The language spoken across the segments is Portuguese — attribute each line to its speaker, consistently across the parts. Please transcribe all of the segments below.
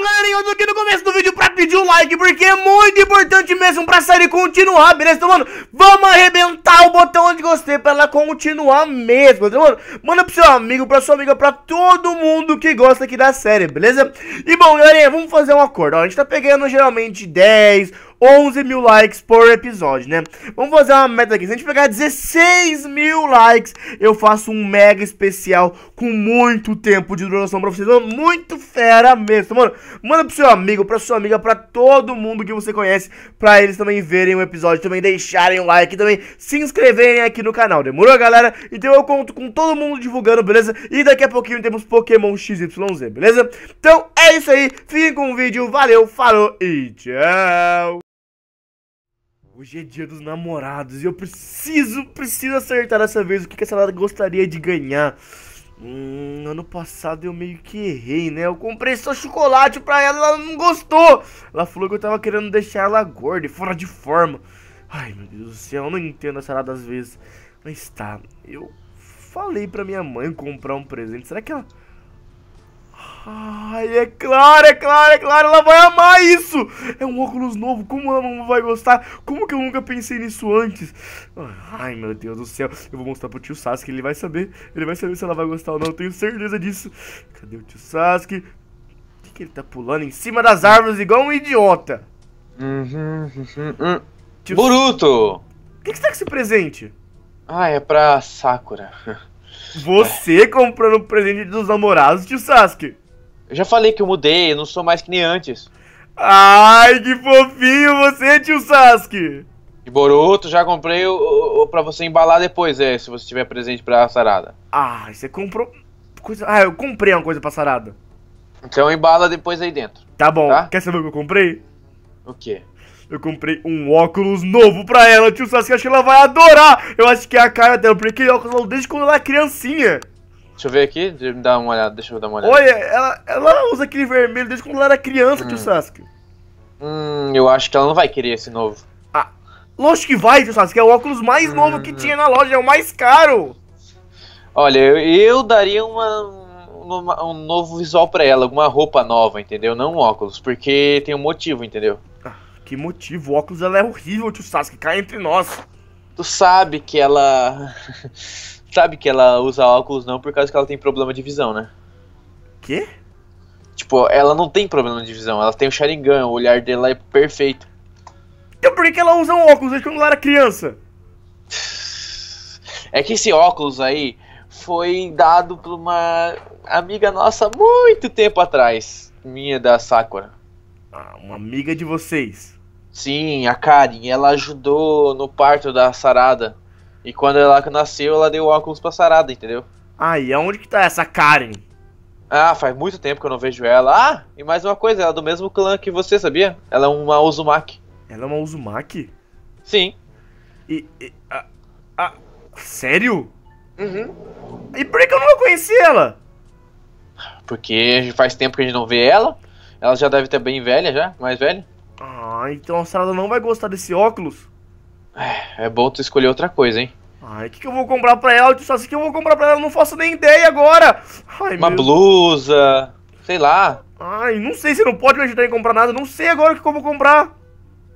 Speaker 1: Bom, ganha eu tô aqui no começo do vídeo pra pedir um like, porque é muito importante mesmo pra série continuar, beleza? Então, mano, vamos arrebentar o botão de gostei pra ela continuar mesmo, então, mano, manda pro seu amigo, pra sua amiga, pra todo mundo que gosta aqui da série, beleza? E, bom, galerinha, vamos fazer um acordo, ó, a gente tá pegando geralmente 10 11 mil likes por episódio, né? Vamos fazer uma meta aqui. Se a gente pegar 16 mil likes, eu faço um mega especial com muito tempo de duração pra vocês. Mano, muito fera mesmo, mano. Manda pro seu amigo, pra sua amiga, pra todo mundo que você conhece, pra eles também verem o episódio, também deixarem o like, também se inscreverem aqui no canal. Demorou, galera? Então eu conto com todo mundo divulgando, beleza? E daqui a pouquinho temos Pokémon XYZ, beleza? Então é isso aí. Fiquem com o vídeo. Valeu, falou e tchau. Hoje é dia dos namorados e eu preciso, preciso acertar dessa vez o que, que essa lada gostaria de ganhar. Hum, ano passado eu meio que errei, né? Eu comprei só chocolate pra ela, ela não gostou. Ela falou que eu tava querendo deixar ela gorda e fora de forma. Ai, meu Deus do céu, eu não entendo essa das vezes. Mas tá, eu falei pra minha mãe comprar um presente. Será que ela Ai, é claro, é claro, é claro, ela vai amar isso! É um óculos novo, como ela não vai gostar? Como que eu nunca pensei nisso antes? Ai, meu Deus do céu, eu vou mostrar pro tio Sasuke, ele vai saber, ele vai saber se ela vai gostar ou não, eu tenho certeza disso. Cadê o tio Sasuke? Por que, que ele tá pulando em cima das árvores igual um idiota? Uhum, uhum, uhum.
Speaker 2: Tio... Boruto! O que, que você tá com esse presente? Ah, é pra Sakura.
Speaker 1: Você comprando o presente dos namorados, tio Sasuke. Eu já falei que eu
Speaker 2: mudei, eu não sou mais que nem antes. Ai, que fofinho você, tio Sasuke! De Boruto, já comprei o, o, o, pra você embalar depois, é, se você tiver presente pra Sarada. Ah, você comprou. Coisa... Ah, eu
Speaker 1: comprei uma coisa pra Sarada. Então embala
Speaker 2: depois aí dentro.
Speaker 1: Tá bom. Tá? Quer saber o que eu comprei? O quê? Eu comprei um óculos novo pra ela, tio Sasuke. Acho que ela vai adorar. Eu acho que é a cara dela, porque aquele óculos desde quando ela
Speaker 2: é criancinha. Deixa eu ver aqui, deixa eu dar uma olhada, deixa eu dar uma olhada. Olha,
Speaker 1: ela, ela usa aquele vermelho desde quando ela era criança, hum. tio Sasuke.
Speaker 2: Hum, eu acho que ela não vai querer esse novo. Ah,
Speaker 1: lógico que vai, tio Sasuke, é o óculos mais hum. novo que hum. tinha na loja, é o mais caro.
Speaker 2: Olha, eu, eu daria uma, uma, um novo visual pra ela, alguma roupa nova, entendeu? Não um óculos, porque tem um motivo, entendeu? Ah, que motivo? O óculos ela é horrível, tio Sasuke, cai entre nós. Tu sabe que ela... sabe que ela usa óculos não por causa que ela tem problema de visão, né? Quê? Tipo, ela não tem problema de visão, ela tem o Sharingan, o olhar dela é perfeito. Então por que
Speaker 1: ela usa um óculos desde quando ela era criança?
Speaker 2: É que esse óculos aí foi dado por uma amiga nossa muito tempo atrás, minha da Sakura. Ah, uma amiga de vocês? Sim, a Karen. Ela ajudou no parto da Sarada. E quando ela nasceu, ela deu óculos pra Sarada, entendeu? Ah, e aonde que tá essa Karen? Ah, faz muito tempo que eu não vejo ela. Ah, e mais uma coisa, ela é do mesmo clã que você, sabia? Ela é uma Uzumaki. Ela é uma Uzumaki? Sim. E. e ah, sério?
Speaker 1: Uhum.
Speaker 2: E por que eu não conheci ela? Porque faz tempo que a gente não vê ela. Ela já deve estar bem velha já, mais velha. Ah, então a Sarada não vai gostar desse óculos? É, é bom tu escolher outra coisa, hein? Ai, o que,
Speaker 1: que eu vou comprar pra ela? Tu sei que eu vou comprar pra ela? Eu não faço nem ideia agora! Ai, Uma meu...
Speaker 2: blusa, sei lá. Ai, não sei, você não pode me ajudar em comprar nada, não sei agora o que eu vou comprar.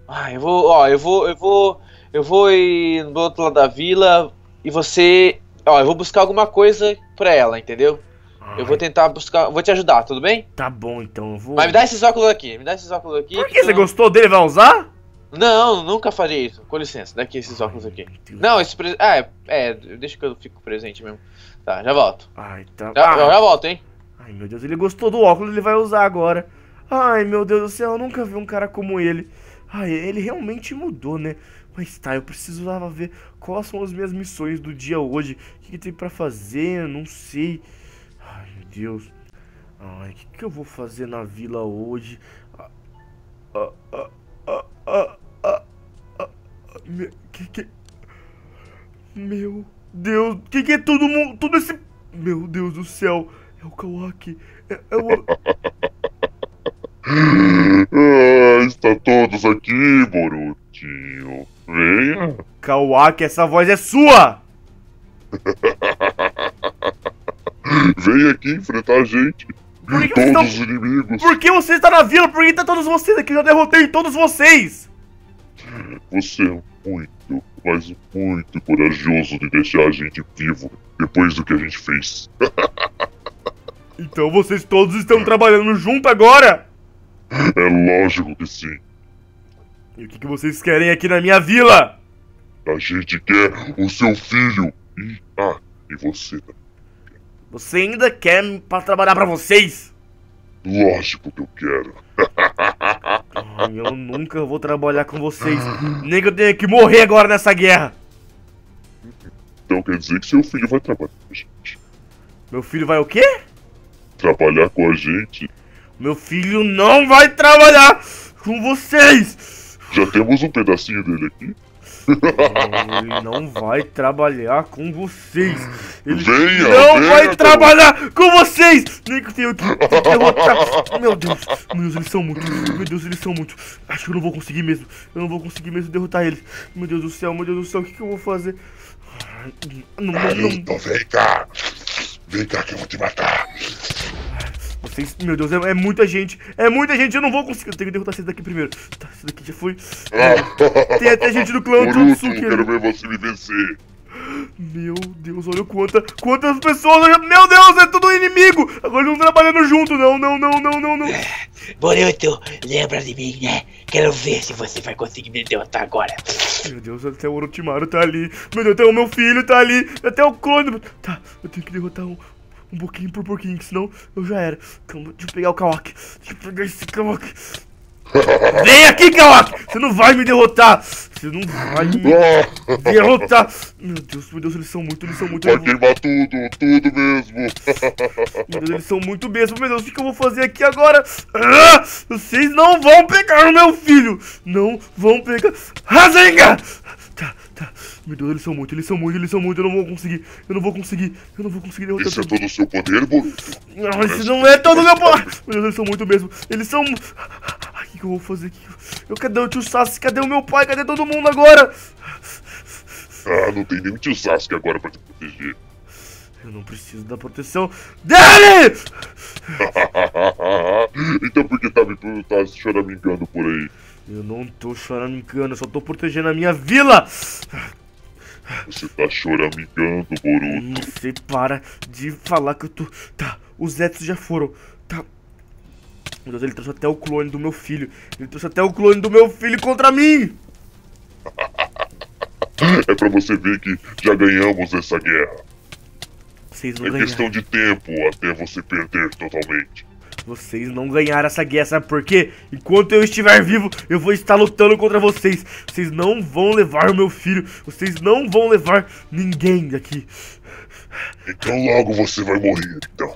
Speaker 2: Ai, ah, eu vou, ó, eu vou, eu vou, eu vou ir do outro lado da vila e você, ó, eu vou buscar alguma coisa pra ela, entendeu? Ai. Eu vou tentar buscar, vou te ajudar, tudo bem? Tá bom, então eu vou. Mas me dá esses óculos aqui, me dá esses óculos aqui. Por que, que você não... gostou dele? Vai usar? Não, nunca faria isso. Com licença, daqui esses Ai, óculos aqui. Não, esse presente. Ah, é, é, deixa que eu fico presente mesmo. Tá, já volto. Ai, tá. Já, já, já volto, hein?
Speaker 1: Ai, meu Deus, ele gostou do óculos, ele vai usar agora. Ai, meu Deus do céu, eu nunca vi um cara como ele. Ai, ele realmente mudou, né? Mas tá, eu precisava ver quais são as minhas missões do dia hoje. O que, que tem pra fazer? Eu não sei. Ai, meu Deus. Ai, o que, que eu vou fazer na vila hoje? Ah, ah, ah. Meu, que que... Meu Deus, que que é todo mundo, todo esse... Meu Deus do céu, é o Kawaki, é, é o...
Speaker 3: ah, está todos aqui, Borutinho. Venha.
Speaker 1: Kawaki, essa voz é sua!
Speaker 3: Venha aqui enfrentar a gente.
Speaker 1: Por que todos estão... os inimigos. Por que você está na vila? Por que está todos vocês aqui? Eu já derrotei todos vocês.
Speaker 3: Você é muito, mas muito corajoso de deixar a gente vivo depois do que a gente fez.
Speaker 1: então vocês todos estão trabalhando junto agora?
Speaker 3: É lógico que sim.
Speaker 1: E o que, vocês querem aqui na
Speaker 3: minha vila? A gente quer o seu filho e. Ah, e você também.
Speaker 1: Você ainda quer para trabalhar para vocês?
Speaker 3: Lógico que eu quero.
Speaker 1: Ai, eu nunca vou trabalhar com vocês. Nem que eu tenha que morrer agora nessa guerra.
Speaker 3: Então quer dizer que seu filho vai trabalhar com a gente.
Speaker 1: Meu filho vai o quê?
Speaker 3: Trabalhar com a gente. Meu
Speaker 1: filho não vai trabalhar com vocês!
Speaker 3: Já temos um pedacinho dele aqui? Ele não
Speaker 1: vai trabalhar com vocês. Ele venha, não venha, vai trabalhar com vocês. Nem que eu tenho que derrotar. Meu Deus, meu Deus, eles são muitos. Meu Deus, eles são muitos. Acho que eu não vou conseguir mesmo. Eu não vou conseguir mesmo derrotar eles. Meu Deus do céu, meu Deus do céu, o que, que eu vou fazer? Ah, não, não, não. Então
Speaker 3: vem cá. Vem cá que eu vou te matar. Vocês,
Speaker 1: meu Deus, é, é, muita gente. É muita gente, eu não vou conseguir. Eu tenho que derrotar vocês daqui primeiro. Esse daqui já foi. É. Tem até gente do clã Suquê. que. Quero ver você
Speaker 3: me vencer.
Speaker 1: Meu Deus, olha quanta, quantas pessoas. Meu Deus, é tudo inimigo! Agora não trabalhando junto, não, não, não, não, não, não.
Speaker 2: Boruto, lembra de mim, né? Quero ver se você vai conseguir me derrotar agora.
Speaker 1: Meu Deus, até o Orochimaru tá ali. Meu Deus, até o meu filho tá ali. Até o clone. Tá, eu tenho que derrotar um, um pouquinho por pouquinho, senão eu já era. Calma, deixa eu pegar o Kawaki. Deixa eu pegar esse Kawaki. Vem aqui, Kawaki! Você não vai me derrotar! Você não vai me
Speaker 3: derrotar!
Speaker 1: Meu Deus, meu Deus, eles são muito, eles são muito. Vai
Speaker 3: queimar tudo, tudo mesmo! Meu Deus, eles
Speaker 1: são muito mesmo, meu Deus, o que eu vou fazer aqui agora? Ah, vocês não vão pegar o meu filho! Não vão pegar. Razenga! Tá, tá. Meu Deus, eles são muito, eles são muito, eles são muito, eu não vou conseguir, eu não vou conseguir, eu não vou conseguir derrotar. Isso é todo o
Speaker 3: seu poder, bonito?
Speaker 1: Não, isso não é todo o meu tá poder! Meu Deus, eles são muito mesmo, eles são que, que eu vou fazer aqui? Eu, cadê o tio Sasuke? Cadê o meu pai? Cadê todo mundo agora?
Speaker 3: Ah, não tem nenhum tio Sasuke agora pra te proteger.
Speaker 1: Eu não preciso da proteção dele!
Speaker 3: então por que tá, me, tá choramingando por aí?
Speaker 1: Eu não tô choramingando, eu só tô protegendo a minha vila!
Speaker 3: Você tá choramingando, Boruto. Você
Speaker 1: para de falar que eu tô... Tá, os Zetsu já foram. Meu Deus, ele trouxe até o clone do meu filho. Ele trouxe até o clone do meu filho contra mim!
Speaker 3: é pra você ver que já ganhamos essa guerra. Vocês não é ganharam. questão de tempo até você perder totalmente.
Speaker 1: Vocês não ganharam essa guerra, sabe por quê? Enquanto eu estiver vivo, eu vou estar lutando contra vocês. Vocês não vão levar o meu filho. Vocês não vão levar ninguém daqui.
Speaker 3: Então logo você vai morrer, então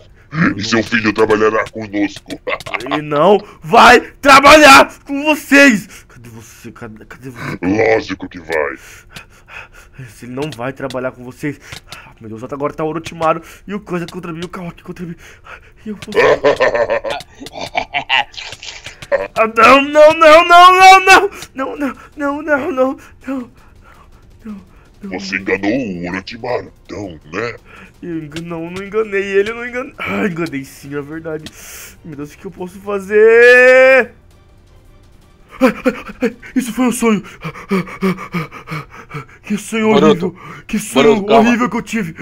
Speaker 3: e seu filho trabalhará conosco.
Speaker 1: Ele não vai trabalhar com vocês! Cadê você?
Speaker 3: Cadê, cadê você? Lógico que vai.
Speaker 1: Ele não vai trabalhar com vocês. meu Deus, agora tá o Orochimaru e o Coisa contra mim, o Kawaki contra mim. E eu vou... ah, não, não, não, não, não, não, não, não, não, não, não, não, não,
Speaker 3: não. Você enganou o Orochimaru, então, né?
Speaker 1: Eu não, não enganei ele, não enganei. Ah, enganei sim, é verdade. Meu Deus, o que eu posso fazer? Ai, ai, ai, isso foi um sonho. Que sonho Maroto. horrível. Que sonho Maroto, horrível que eu tive.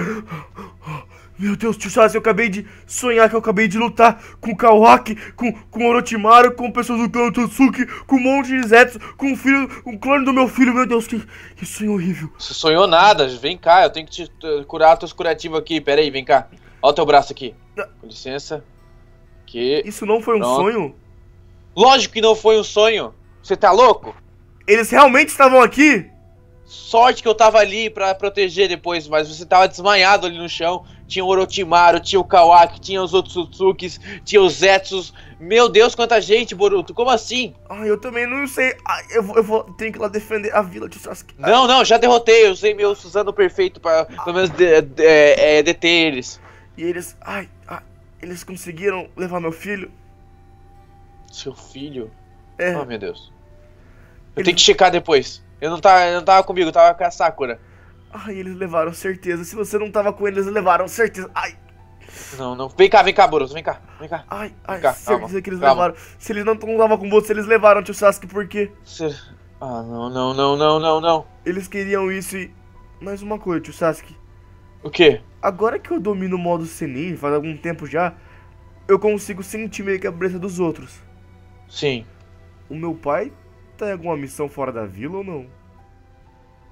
Speaker 1: Meu Deus, tio Sasuke, eu acabei de sonhar que eu acabei de lutar com Kawaki, com, com Orochimaru, com pessoas do clã Totsuki, com um monte de Zetsu, com um filho, um clone do meu filho. Meu Deus, que, que sonho horrível.
Speaker 2: Você sonhou nada, vem cá, eu tenho que te curar teus curativos aqui. Pera aí, vem cá. Olha o teu braço aqui. Ah. Com licença. Que... Isso não foi um Pronto. sonho? Lógico que não foi um sonho. Você tá louco? Eles realmente estavam aqui? Sorte que eu tava ali para proteger depois, mas você tava desmaiado ali no chão tinha o Orochimaru, tinha o Kawaki, tinha os outros Otsutsukis, tinha os Zetsus. Meu Deus, quanta gente, Boruto, como assim? Ai, eu também não sei. Ai, eu, vou, eu vou, tenho que ir lá defender a vila de Sasuke. Não, não, já derrotei, eu usei meu Suzano perfeito pra, pelo menos, de, de, é, é deter eles. E eles, ai, ai, eles conseguiram levar meu filho? Seu filho? É. Oh, meu Deus. Eu Ele... tenho que checar depois. Eu não tava, tá, eu não tava comigo, eu tava com a Sakura.
Speaker 1: Ai, eles levaram certeza. Se você não tava com eles, eles levaram
Speaker 2: certeza. Ai. Não, não. Vem cá, vem cá, Boruto. Vem cá, vem cá. Ai, vem ai, cá. certeza calma, que eles calma.
Speaker 1: levaram. Se eles não estavam com você, eles levaram, tio Sasuke, por quê? Se... Ah, não, não, não, não, não, não. Eles queriam isso e... Mais uma coisa, tio Sasuke. O quê? Agora que eu domino o modo Senin, faz algum tempo já, eu consigo sentir meio que a presença dos outros. Sim. O meu pai tá em alguma missão fora da vila ou não?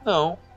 Speaker 1: Não.